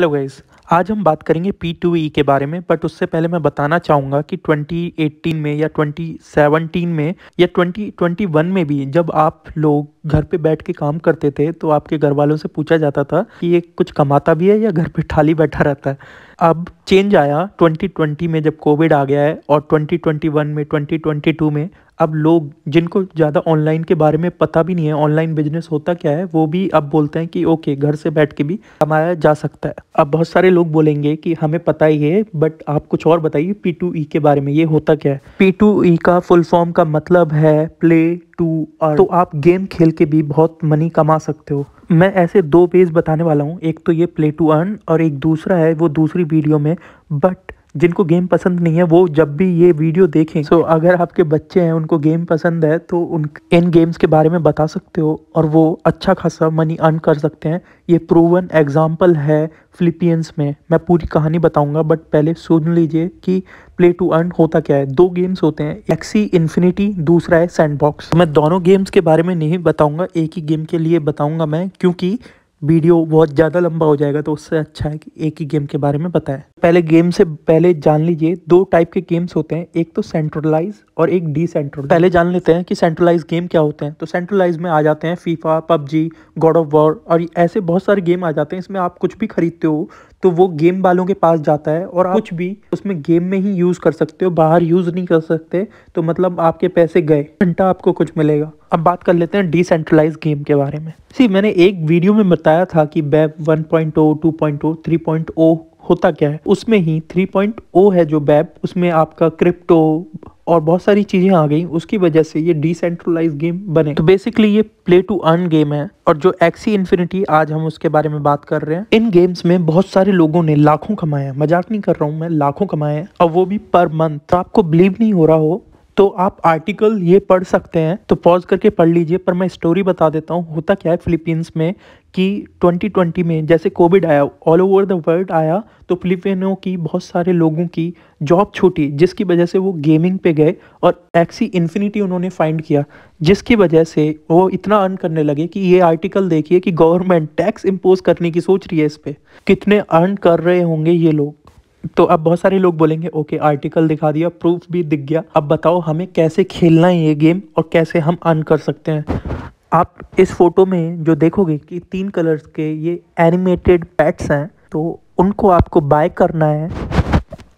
hello guys आज हम बात करेंगे पी टू ई के बारे में बट उससे पहले मैं बताना चाहूँगा कि 2018 में या 2017 में या 2021 में भी जब आप लोग घर पे बैठ के काम करते थे तो आपके घर वालों से पूछा जाता था कि ये कुछ कमाता भी है या घर पे खाली बैठा रहता है अब चेंज आया 2020 में जब कोविड आ गया है और 2021 में 2022 में अब लोग जिनको ज़्यादा ऑनलाइन के बारे में पता भी नहीं है ऑनलाइन बिजनेस होता क्या है वो भी अब बोलते हैं कि ओके घर से बैठ के भी कमाया जा सकता है अब बहुत सारे लोग बोलेंगे कि हमें पता ही है बट आप कुछ और बताइए पी टू ई के बारे में ये होता क्या है पी टू ई का फुल फॉर्म का मतलब है प्ले टू और तो आप गेम खेल के भी बहुत मनी कमा सकते हो मैं ऐसे दो पेज बताने वाला हूँ एक तो ये प्ले टू अर्न और एक दूसरा है वो दूसरी वीडियो में बट जिनको गेम पसंद नहीं है वो जब भी ये वीडियो देखें तो अगर आपके बच्चे हैं उनको गेम पसंद है तो उन इन गेम्स के बारे में बता सकते हो और वो अच्छा खासा मनी अर्न कर सकते हैं ये प्रूवन एग्जाम्पल है फिलिपियंस में मैं पूरी कहानी बताऊंगा बट पहले सुन लीजिए कि प्ले टू अर्न होता क्या है दो गेम्स होते हैं एक्सी इन्फिनिटी दूसरा है सैंडबॉक्स मैं दोनों गेम्स के बारे में नहीं बताऊँगा एक ही गेम के लिए बताऊँगा मैं क्योंकि वीडियो बहुत ज़्यादा लंबा हो जाएगा तो उससे अच्छा है कि एक ही गेम के बारे में बताएं पहले गेम से पहले जान लीजिए दो टाइप के गेम्स होते हैं एक तो सेंट्रलाइज और एक डिसेंट्रलाइज पहले जान लेते हैं कि सेंट्रलाइज गेम क्या होते हैं तो सेंट्रलाइज में आ जाते हैं FIFA PUBG God of War और ऐसे बहुत सारे गेम आ जाते हैं इसमें आप कुछ भी खरीदते हो तो वो गेम वालों के पास जाता है और कुछ भी उसमें गेम में ही यूज़ कर सकते हो बाहर यूज़ नहीं कर सकते तो मतलब आपके पैसे गए घंटा आपको कुछ मिलेगा अब बात कर लेते हैं डिसेंट्रलाइज गेम के बारे में सी मैंने एक वीडियो में बताया था कि बैब 1.0, 2.0, 3.0 होता क्या है उसमें ही 3.0 है जो बैब उसमें आपका क्रिप्टो और बहुत सारी चीज़ें आ गई उसकी वजह से ये डिसेंट्रलाइज गेम बने तो बेसिकली ये प्ले टू अर्न गेम है और जो एक्सी इन्फिनिटी e आज हम उसके बारे में बात कर रहे हैं इन गेम्स में बहुत सारे लोगों ने लाखों कमाया मजाक नहीं कर रहा हूँ मैं लाखों कमाए और वो भी पर मंथ तो आपको बिलीव नहीं हो रहा हो तो आप आर्टिकल ये पढ़ सकते हैं तो पॉज करके पढ़ लीजिए पर मैं स्टोरी बता देता हूँ होता क्या है फिलीपींस में कि 2020 में जैसे कोविड आया ऑल ओवर द वर्ल्ड आया तो फिलिपिनों की बहुत सारे लोगों की जॉब छूटी जिसकी वजह से वो गेमिंग पे गए और एक्सी इन्फिनिटी उन्होंने फाइंड किया जिसकी वजह से वो इतना अर्न करने लगे कि ये आर्टिकल देखिए कि गवर्नमेंट टैक्स इम्पोज करने की सोच रही है इस पर कितने अर्न कर रहे होंगे ये लोग तो अब बहुत सारे लोग बोलेंगे ओके आर्टिकल दिखा दिया प्रूफ भी दिख गया अब बताओ हमें कैसे खेलना है ये गेम और कैसे हम अर्न कर सकते हैं आप इस फोटो में जो देखोगे कि तीन कलर्स के ये एनिमेटेड पैट्स हैं तो उनको आपको बाय करना है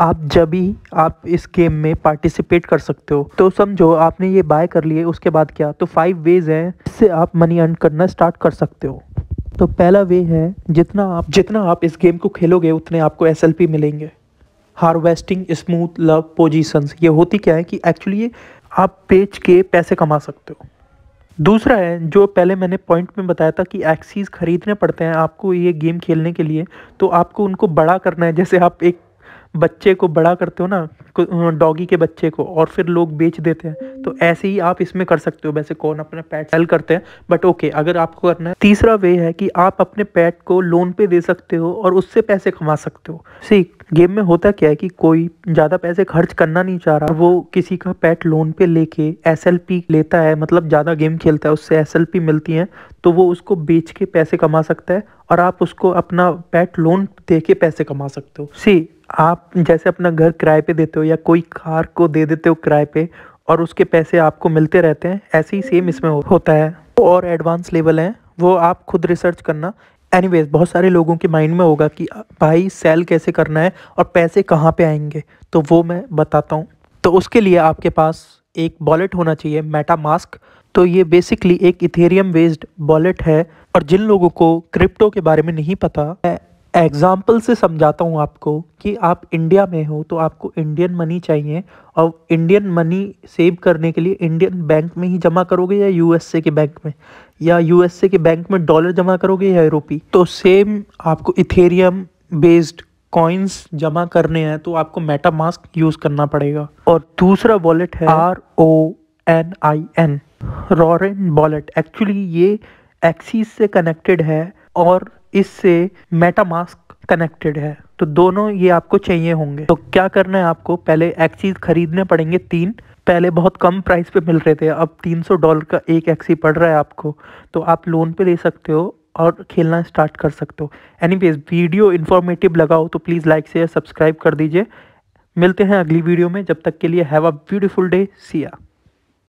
आप जब भी आप इस गेम में पार्टिसिपेट कर सकते हो तो समझो आपने ये बाय कर लिए उसके बाद क्या तो फाइव वेज हैं इससे आप मनी अर्न करना स्टार्ट कर सकते हो तो पहला वे है जितना आप जितना आप इस गेम को खेलोगे उतने आपको एस मिलेंगे हार्वेस्टिंग स्मूथ लव पोजीशंस ये होती क्या है कि एक्चुअली ये आप बेच के पैसे कमा सकते हो दूसरा है जो पहले मैंने पॉइंट में बताया था कि एक्सीज खरीदने पड़ते हैं आपको ये गेम खेलने के लिए तो आपको उनको बड़ा करना है जैसे आप एक बच्चे को बड़ा करते हो ना डॉगी के बच्चे को और फिर लोग बेच देते हैं तो ऐसे ही आप इसमें कर सकते हो वैसे कौन अपने पैट सेल करते हैं बट ओके अगर आपको करना है तीसरा वे है कि आप अपने पैट को लोन पे दे सकते हो और उससे पैसे कमा सकते हो सी गेम में होता क्या है कि कोई ज़्यादा पैसे खर्च करना नहीं चाह रहा वो किसी का पैट लोन पे लेके एस लेता है मतलब ज़्यादा गेम खेलता है उससे एस मिलती हैं तो वो उसको बेच के पैसे कमा सकता है और आप उसको अपना पैट लोन दे के पैसे कमा सकते हो सी आप जैसे अपना घर किराए पे देते हो या कोई कार को दे देते हो किराए पे और उसके पैसे आपको मिलते रहते हैं ऐसे ही सेम इसमें होता है और एडवांस लेवल हैं वो आप खुद रिसर्च करना एनीवेज बहुत सारे लोगों के माइंड में होगा कि भाई सेल कैसे करना है और पैसे कहाँ पे आएंगे तो वो मैं बताता हूँ तो उसके लिए आपके पास एक वॉलेट होना चाहिए मेटा मास्क तो ये बेसिकली एक इथेरियम बेस्ड वॉलेट है और जिन लोगों को क्रिप्टो के बारे में नहीं पता एग्ज़ाम्पल से समझाता हूँ आपको कि आप इंडिया में हो तो आपको इंडियन मनी चाहिए और इंडियन मनी सेव करने के लिए इंडियन बैंक में ही जमा करोगे या यूएसए के बैंक में या यूएसए के बैंक में डॉलर जमा करोगे या यूरोपी तो सेम आपको इथेरियम बेस्ड कॉइन्स जमा करने हैं तो आपको मेटा मास्क यूज़ करना पड़ेगा और दूसरा वॉलेट है R O N I N रॉरेन वॉलेट एक्चुअली ये एक्सीस से कनेक्टेड है और इससे मेटामास्क कनेक्टेड है तो दोनों ये आपको चाहिए होंगे तो क्या करना है आपको पहले एक्सीज खरीदने पड़ेंगे तीन पहले बहुत कम प्राइस पे मिल रहे थे अब 300 डॉलर का एक एक्सी पड़ रहा है आपको तो आप लोन पे ले सकते हो और खेलना स्टार्ट कर सकते हो एनी वीडियो इन्फॉर्मेटिव लगा हो तो प्लीज़ लाइक शेयर सब्सक्राइब कर दीजिए मिलते हैं अगली वीडियो में जब तक के लिए have a beautiful day Siya